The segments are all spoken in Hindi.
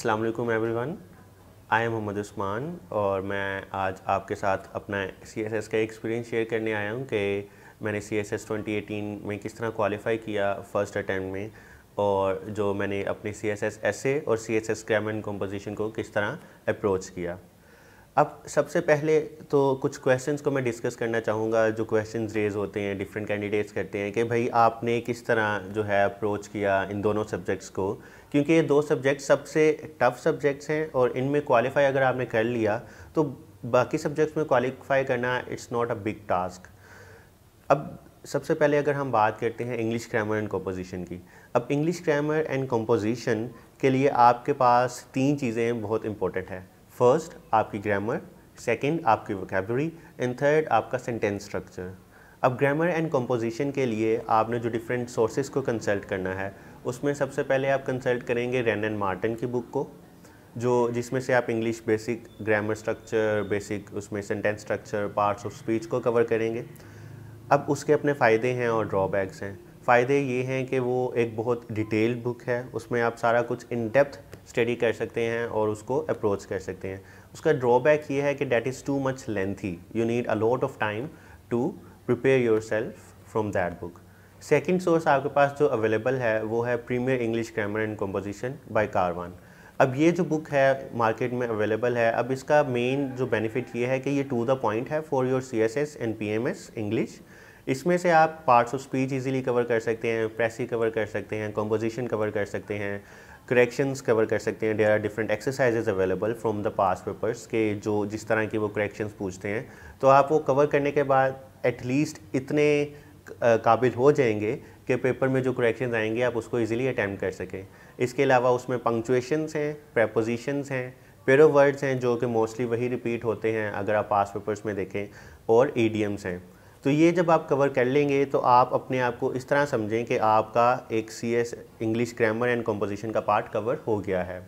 अस्सलाम वालेकुम everyone I am Mohammad Usman और मैं आज आपके साथ अपना सी एस एस का एक्सपीरियंस शेयर करने आया हूँ कि मैंने C S S twenty eighteen में किस तरह क्वालिफ़ाई किया फ़र्स्ट अटैम्प्ट में और जो मैंने अपने सी एस एस ए और C S S grammar and composition को किस तरह अप्रोच किया अब सबसे पहले तो कुछ क्वेश्चंस को मैं डिस्कस करना चाहूँगा जो क्वेश्चंस रेज होते हैं डिफरेंट कैंडिडेट्स करते हैं कि भाई आपने किस तरह जो है अप्रोच किया इन दोनों सब्जेक्ट्स को क्योंकि ये दो सब्जेक्ट सबसे टफ सब्जेक्ट्स हैं और इनमें क्वालिफाई अगर आपने कर लिया तो बाकी सब्जेक्ट्स में क्वालिफाई करना it's not a big task अब सबसे पहले अगर हम बात करते हैं इंग्लिश ग्रामर एंड कंपोजिशन की अब इंग्लिश ग्रामर एंड कंपोजिशन के लिए आपके पास तीन चीज़ें बहुत इंपॉर्टेंट है फर्स्ट आपकी ग्रामर सेकंड आपकी वोकेबलरी एंड थर्ड आपका सेंटेंस स्ट्रक्चर अब ग्रामर एंड कंपोजिशन के लिए आपने जो डिफरेंट सोर्सेज को कंसल्ट करना है उसमें सबसे पहले आप कंसल्ट करेंगे रेन एंड मार्टिन की बुक को जो जिसमें से आप English basic grammar structure basic उसमें sentence structure parts of speech को कवर करेंगे अब उसके अपने फ़ायदे हैं और ड्रॉबैक्स हैं फ़ायदे ये हैं कि वो एक बहुत डिटेल्ड बुक है उसमें आप सारा कुछ इन डेप्थ स्टडी कर सकते हैं और उसको अप्रोच कर सकते हैं उसका ड्रॉबैक ये है कि that is too much lengthy you need a lot of time to prepare yourself from that book second source आपके पास जो अवेलेबल है वो है premier English grammar and composition by Caravan अब ये जो बुक है मार्केट में अवेलेबल है अब इसका मेन जो बेनिफिट ये है कि ये टू द पॉइंट है for your C S S and P M S English इसमें से आप parts of speech easily cover कर सकते हैं प्रेसी कवर कर सकते हैं कंपोजिशन कवर कर सकते हैं करेक्शंस कवर कर सकते हैं there are different exercises available from the past papers के जो जिस तरह की वो करेक्शंस पूछते हैं तो आप वो कवर करने के बाद एटलीस्ट इतने काबिल हो जाएंगे कि पेपर में जो करेक्शन आएंगे आप उसको ईजिली अटैम्प्ट कर सकें इसके अलावा उसमें पंक्चुएशंस हैं प्रपोजिशंस हैं पेरो वर्ड्स हैं जो कि मोस्टली वही रिपीट होते हैं अगर आप पास पेपर्स में देखें और ईडीएम्स हैं तो ये जब आप कवर कर लेंगे तो आप अपने आप को इस तरह समझें कि आपका एक C S English grammar and composition का पार्ट कवर हो गया है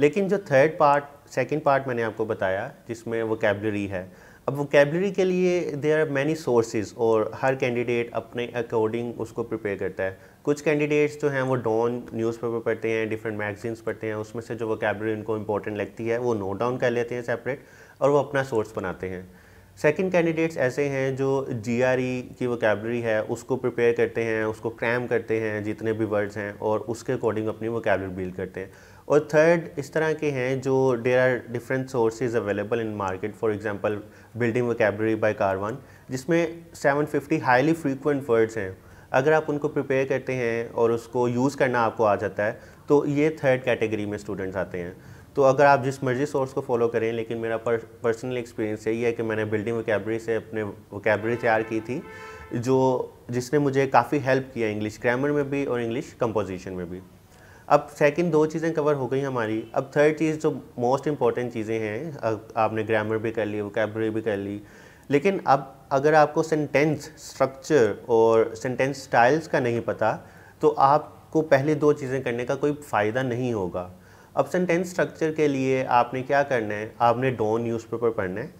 लेकिन जो थर्ड पार्ट सेकेंड पार्ट मैंने आपको बताया जिसमें कैबलरी है अब वोकेबलरी के लिए देर आर मैनी सोर्सेज और हर कैंडिडेट अपने अकॉर्डिंग उसको प्रिपेयर करता है कुछ कैंडिडेट्स जो हैं वो डॉन न्यूज़पेपर पढ़ते हैं डिफरेंट मैगजीन्स पढ़ते हैं उसमें से जो वोकेबलरी उनको इंपॉर्टेंट लगती है वो नोट डाउन कर लेते हैं सेपरेट और वो अपना सोर्स बनाते हैं सेकेंड कैंडिडेट्स ऐसे हैं जो जी e की वोकेबलरी है उसको प्रिपेयर करते हैं उसको क्रैम करते हैं जितने भी वर्ड्स हैं और उसके अकॉर्डिंग अपनी वोकेबलरी बिल्ड करते हैं और थर्ड इस तरह के हैं जो there are different sources available in market for example building vocabulary by Caravan जिसमें 750 हाईली फ्रीक्वेंट वर्ड्स हैं अगर आप उनको प्रिपेयर करते हैं और उसको यूज़ करना आपको आ जाता है तो ये थर्ड कैटेगरी में स्टूडेंट्स आते हैं तो अगर आप जिस मर्जी सोर्स को फॉलो करें लेकिन मेरा पर्सनल एक्सपीरियंस यही है कि मैंने बिल्डिंग वकेबरी से अपने वकेबरी तैयार की थी जो जिसने मुझे काफ़ी हेल्प किया इंग्लिश ग्रामर में भी और इंग्लिश कंपोजिशन में भी अब सेकंड दो चीज़ें कवर हो गई हमारी अब थर्ड चीज़ जो मोस्ट इम्पॉर्टेंट चीज़ें हैं आपने ग्रामर भी कर ली वोकेबरी भी कर ली लेकिन अब अगर आपको सेंटेंस स्ट्रक्चर और सेंटेंस स्टाइल्स का नहीं पता तो आपको पहले दो चीज़ें करने का कोई फ़ायदा नहीं होगा अब सेंटेंस स्ट्रक्चर के लिए आपने क्या करना है आपने डॉन न्यूज़पेपर पढ़ना है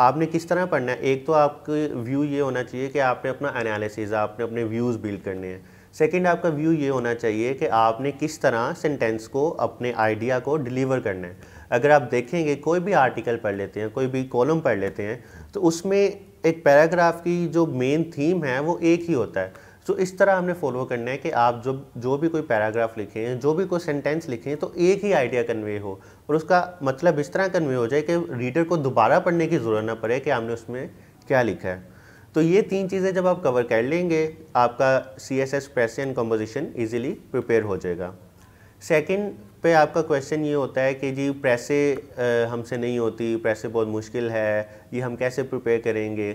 आपने किस तरह पढ़ना है एक तो आपके व्यू ये होना चाहिए कि आपने अपना एनालिसिस आपने अपने व्यूज़ बिल्ड करने हैं सेकंड आपका व्यू ये होना चाहिए कि आपने किस तरह सेंटेंस को अपने आइडिया को डिलीवर करना है अगर आप देखेंगे कोई भी आर्टिकल पढ़ लेते हैं कोई भी कॉलम पढ़ लेते हैं तो उसमें एक पैराग्राफ की जो मेन थीम है वो एक ही होता है तो इस तरह हमने फॉलो करना है कि आप जो जो भी कोई पैराग्राफ लिखें जो भी कोई सेंटेंस लिखें तो एक ही आइडिया कन्वे हो और उसका मतलब इस तरह कन्वे हो जाए कि रीडर को दोबारा पढ़ने की ज़रूरत ना पड़े कि आपने उसमें क्या लिखा है तो ये तीन चीज़ें जब आप कवर कर लेंगे आपका C S S precis and composition easily prepare हो जाएगा सेकेंड पे आपका क्वेश्चन ये होता है कि जी प्रेसे हमसे नहीं होती प्रेसे बहुत मुश्किल है ये हम कैसे प्रिपेयर करेंगे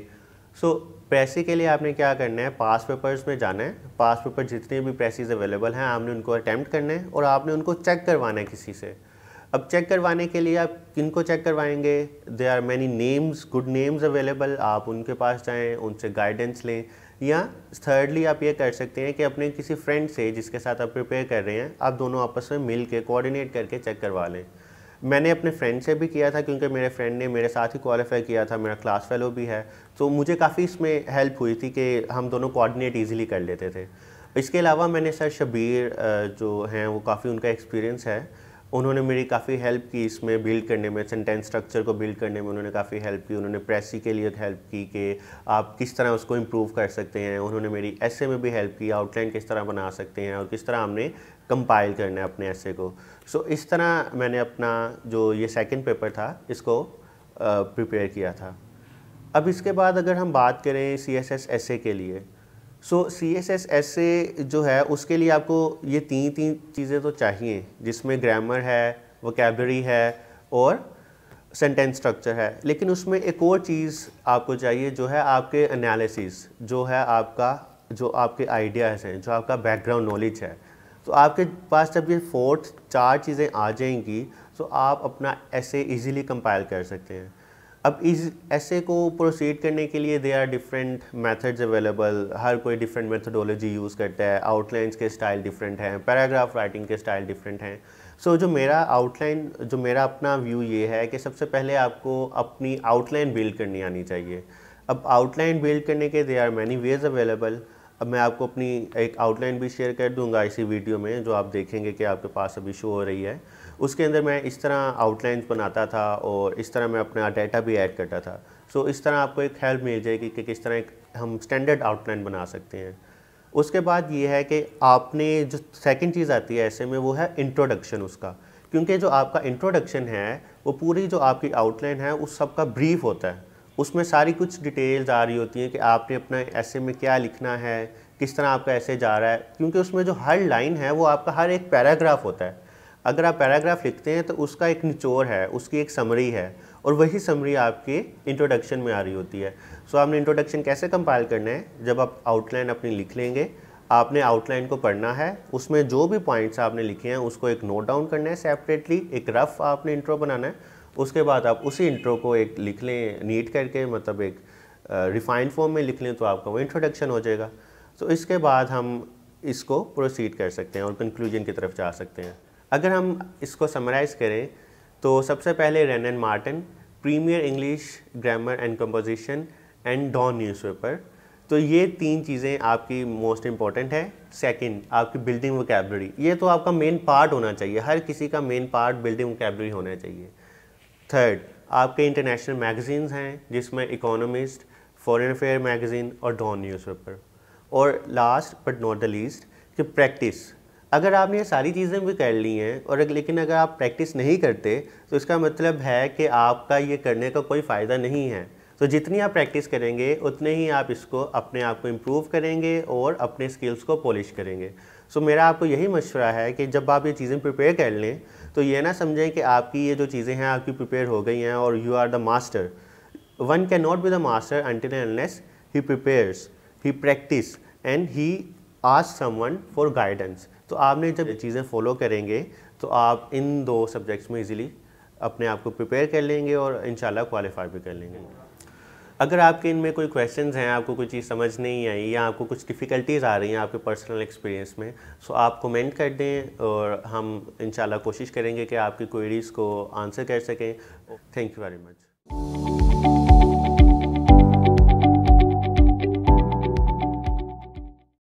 सो so, प्रेसे के लिए आपने क्या करना है पास पेपर्स में जाना है पास पेपर जितने भी प्रेसिस अवेलेबल हैं आपने उनको अटैम्प्ट करना है और आपने उनको चेक करवाना है किसी से अब चेक करवाने के लिए आप किन को चेक करवाएंगे there are many names good names available आप उनके पास जाएँ उनसे गाइडेंस लें या थर्डली आप ये कर सकते हैं कि अपने किसी फ्रेंड से जिसके साथ आप प्रिपेयर कर रहे हैं आप दोनों आपस में मिल के कोऑर्डिनेट करके चेक करवा लें मैंने अपने फ्रेंड से भी किया था क्योंकि मेरे फ्रेंड ने मेरे साथ ही क्वालिफाई किया था मेरा क्लास फेलो भी है तो मुझे काफ़ी इसमें हेल्प हुई थी कि हम दोनों कोऑर्डिनेट इजीली कर लेते थे इसके अलावा मैंने सर शबीर जो हैं वो काफ़ी उनका एक्सपीरियंस है उन्होंने मेरी काफ़ी हेल्प की इसमें बिल्ड करने में सेंटेंस स्ट्रक्चर को बिल्ड करने में उन्होंने काफ़ी हेल्प की उन्होंने प्रेसी के लिए हेल्प की कि आप किस तरह उसको इम्प्रूव कर सकते हैं उन्होंने मेरी ऐसे में भी हेल्प की आउटलाइन किस तरह बना सकते हैं और किस तरह हमने कंपाइल करना है अपने ऐसे को सो so, इस तरह मैंने अपना जो ये सेकेंड पेपर था इसको प्रिपेयर किया था अब इसके बाद अगर हम बात करें C S S S essay के लिए so C S S S essay जो है उसके लिए आपको ये तीन तीन चीज़ें तो चाहिए जिसमें ग्रामर है वोकेबरी है और सेंटेंस स्ट्रक्चर है लेकिन उसमें एक और चीज़ आपको चाहिए जो है आपके एनालिसिस जो है आपका जो आपके आइडियाज़ हैं जो आपका बैकग्राउंड नॉलेज है तो आपके पास जब ये फोर्थ चार चीज़ें आ जाएंगी तो आप अपना ऐसे इजीली कंपाइल कर सकते हैं अब इस ऐसे को प्रोसीड करने के लिए there are different methods available हर कोई डिफरेंट मेथडोलॉजी यूज़ करता है आउटलाइंस के स्टाइल डिफरेंट हैं पैराग्राफ राइटिंग के स्टाइल डिफरेंट हैं सो so, जो मेरा आउटलाइन जो मेरा अपना व्यू ये है कि सबसे पहले आपको अपनी आउटलाइन बिल्ड करनी आनी चाहिए अब आउटलाइन बिल्ड करने के there are many ways available अब मैं आपको अपनी एक आउटलाइन भी शेयर कर दूंगा इसी वीडियो में जो आप देखेंगे कि आपके पास अभी शो हो रही है उसके अंदर मैं इस तरह आउटलाइंस बनाता था और इस तरह मैं अपना डाटा भी ऐड करता था सो इस तरह आपको एक हेल्प मिल जाएगी कि किस तरह एक हम स्टैंडर्ड आउटलाइन बना सकते हैं उसके बाद ये है कि आपने जो सेकेंड चीज़ आती है ऐसे में वो है इंट्रोडक्शन उसका क्योंकि जो आपका इंट्रोडक्शन है वो पूरी जो आपकी आउटलाइन है उस सब का ब्रीफ होता है उसमें सारी कुछ डिटेल्स आ रही होती हैं कि आपने अपना ऐसे में क्या लिखना है किस तरह आपका ऐसे जा रहा है क्योंकि उसमें जो हर लाइन है वो आपका हर एक पैराग्राफ होता है अगर आप पैराग्राफ लिखते हैं तो उसका एक निचोर है उसकी एक समरी है और वही समरी आपके इंट्रोडक्शन में आ रही होती है सो आपने इंट्रोडक्शन कैसे कंपाइल करना है जब आप आउटलाइन अपनी लिख लेंगे आपने आउटलाइन को पढ़ना है उसमें जो भी पॉइंट्स आपने लिखे हैं उसको एक नोट डाउन करना है सेपरेटली एक रफ आपने इंट्रो बनाना है उसके बाद आप उसी इंट्रो को एक लिख लें नीट करके मतलब एक रिफाइंड फॉर्म में लिख लें तो आपका वो इंट्रोडक्शन हो जाएगा तो इसके बाद हम इसको प्रोसीड कर सकते हैं और कंक्लूजन की तरफ जा सकते हैं अगर हम इसको समराइज़ करें तो सबसे पहले Wren and Martin premier English grammar and composition and Dawn newspaper तो ये तीन चीज़ें आपकी मोस्ट इम्पॉर्टेंट है सेकंड आपकी बिल्डिंग वोकेबलरी ये तो आपका मेन पार्ट होना चाहिए हर किसी का मेन पार्ट बिल्डिंग वोकेबलरी होना चाहिए थर्ड आपके इंटरनेशनल मैगज़ीन्स हैं जिसमें इकोनॉमिस्ट फॉरेन अफेयर मैगज़ीन और डॉन न्यूज़पेपर और last but not the least कि प्रैक्टिस अगर आपने ये सारी चीज़ें भी कर ली हैं और लेकिन अगर आप प्रैक्टिस नहीं करते तो इसका मतलब है कि आपका ये करने का कोई फ़ायदा नहीं है तो जितनी आप प्रैक्टिस करेंगे उतने ही आप इसको अपने आप को इम्प्रूव करेंगे और अपने स्किल्स को पॉलिश करेंगे सो so, मेरा आपको यही मशवरा है कि जब आप ये चीज़ें प्रिपेयर कर लें तो ये ना समझें कि आपकी ये जो चीज़ें हैं आपकी प्रिपेयर हो गई हैं और you are the master one can not be the master until unless he prepares he practice and he ask someone for guidance तो आपने जब चीज़ें फॉलो करेंगे तो आप इन दो सब्जेक्ट्स में इजीली अपने आप को प्रिपेयर कर लेंगे और इन क्वालिफाई भी कर लेंगे अगर आपके इनमें कोई क्वेश्चन हैं आपको कोई चीज़ समझ नहीं आई या आपको कुछ डिफ़िकल्टीज़ आ रही हैं आपके पर्सनल एक्सपीरियंस में सो आप कमेंट कर दें और हम इन कोशिश करेंगे कि आपकी क्वेरीज़ को आंसर कर सकें थैंक यू वेरी मच